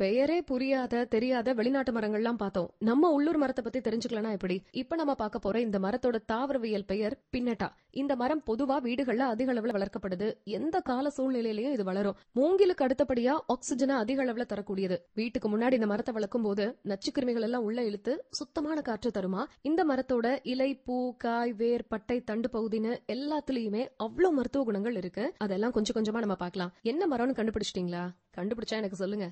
பெயரே புரியாத தெரியாத வெளிநாட்டு மரங்கள்லாம் பார்த்தோம் நம்ம உள்ளூர் மரத்தை பத்தி தெரிஞ்சுக்கலாம் எப்படி இப்ப நம்ம பார்க்க போற இந்த மரத்தோட தாவரவியல் பெயர் பின்னட்டா இந்த மரம் பொதுவா வீடுகள்ல அதிக அளவுல வளர்க்கப்படுது எந்த கால சூழ்நிலையிலயும் இது வளரும் மூங்கிலுக்கு அடுத்தபடியா ஆக்சிஜனை அதிக அளவுல தரக்கூடியது வீட்டுக்கு முன்னாடி இந்த மரத்தை வளர்க்கும் போது நச்சுக்கிருமிகள் எல்லாம் உள்ள இழுத்து சுத்தமான காற்று தருமா இந்த மரத்தோட இலை பூ காய் வேர் பட்டை தண்டு பகுதின்னு எல்லாத்துலயுமே அவ்வளவு மருத்துவ குணங்கள் இருக்கு அதெல்லாம் கொஞ்சம் கொஞ்சமா நம்ம பார்க்கலாம் என்ன மரம்னு கண்டுபிடிச்சிட்டீங்களா கண்டுபிடிச்சா எனக்கு சொல்லுங்க